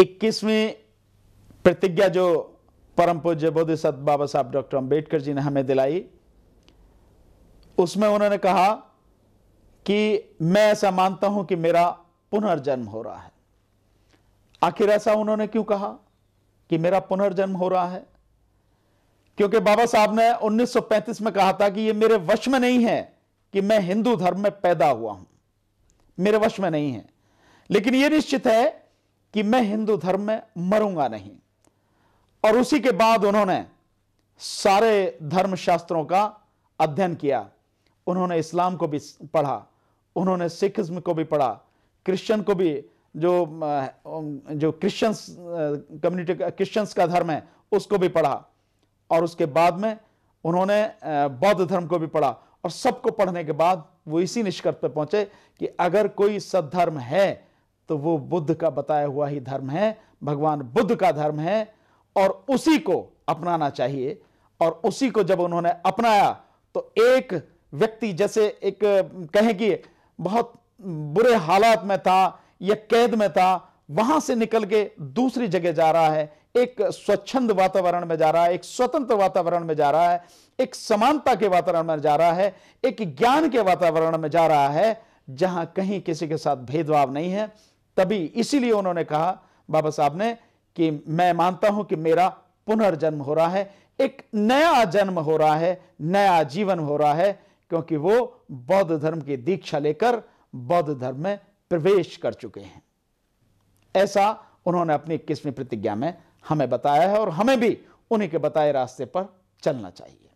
इक्कीसवीं प्रतिज्ञा जो परम पूज्य सत बाबा साहब डॉक्टर अंबेडकर जी ने हमें दिलाई उसमें उन्होंने कहा कि मैं ऐसा मानता हूं कि मेरा पुनर्जन्म हो रहा है आखिर ऐसा उन्होंने क्यों कहा कि मेरा पुनर्जन्म हो रहा है क्योंकि बाबा साहब ने 1935 में कहा था कि यह मेरे वश में नहीं है कि मैं हिंदू धर्म में पैदा हुआ हूं मेरे वश में नहीं है लेकिन यह निश्चित है कि मैं हिंदू धर्म में मरूंगा नहीं और उसी के बाद उन्होंने सारे धर्म शास्त्रों का अध्ययन किया उन्होंने इस्लाम को भी पढ़ा उन्होंने सिखिज्म को भी पढ़ा क्रिश्चियन को भी जो जो क्रिश्चियंस कम्युनिटी क्रिश्चियंस का धर्म है उसको भी पढ़ा और उसके बाद में उन्होंने बौद्ध धर्म को भी पढ़ा और सबको पढ़ने के बाद वो इसी निष्कर्ष पर पहुंचे कि अगर कोई सद्धर्म है तो वो बुद्ध का बताया हुआ ही धर्म है भगवान बुद्ध का धर्म है और उसी को अपनाना चाहिए और उसी को जब उन्होंने अपनाया तो एक व्यक्ति जैसे एक कहें कि बहुत बुरे हालात में था या कैद में था वहां से निकल के दूसरी जगह जा रहा है एक स्वच्छंद वातावरण में जा रहा है एक स्वतंत्र वातावरण में जा रहा है एक समानता के वातावरण में जा रहा है एक ज्ञान के वातावरण में जा रहा है जहां कहीं किसी के साथ भेदभाव नहीं है तभी इसीलिए उन्होंने कहा बाबा साहब ने कि मैं मानता हूं कि मेरा पुनर्जन्म हो रहा है एक नया जन्म हो रहा है नया जीवन हो रहा है क्योंकि वो बौद्ध धर्म की दीक्षा लेकर बौद्ध धर्म में प्रवेश कर चुके हैं ऐसा उन्होंने अपनी इक्कीसवीं प्रतिज्ञा में हमें बताया है और हमें भी उन्हीं के बताए रास्ते पर चलना चाहिए